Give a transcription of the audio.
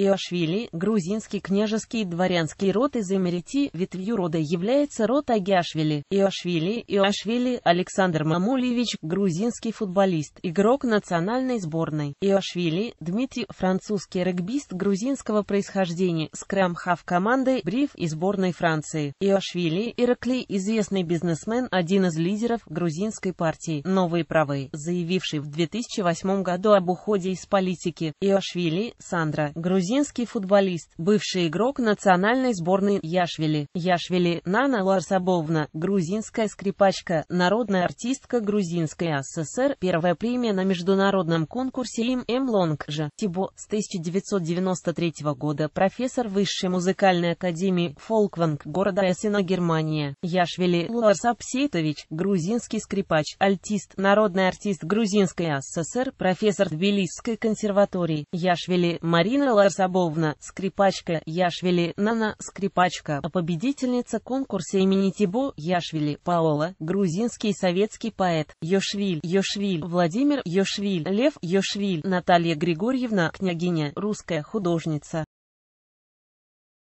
Иошвили, грузинский княжеский дворянский род из Эмерити, ветвью рода является род Агяшвили. Иошвили, Иошвили, Александр Мамулевич, грузинский футболист, игрок национальной сборной. Иошвили, Дмитрий, французский регбист грузинского происхождения, скрам-хав команды Бриф и сборной Франции. Иошвили, Иракли, известный бизнесмен, один из лидеров грузинской партии «Новые правы», заявивший в 2008 году об уходе из политики. Иошвили, Сандра, грузинский грузинский футболист, бывший игрок национальной сборной Яшвили. Яшвили Нана Ларсабовна, грузинская скрипачка, народная артистка Грузинской ССР, первая премия на международном конкурсе Лим М. Эм Лонгжа. Тибо, с 1993 года профессор Высшей музыкальной академии Фолкванг города Эссена, Германия. Яшвили Ларсаб грузинский скрипач, альтист, народный артист Грузинской ССР, профессор Тбилисской консерватории. Яшвили Марина Ларсаб Сабовна, скрипачка Яшвили, Нана, скрипачка, а победительница конкурса имени Тибо Яшвили, Паола, грузинский советский поэт, Йошвиль, Йошвиль, Владимир Йошвиль, Лев Йошвиль, Наталья Григорьевна, княгиня, русская художница.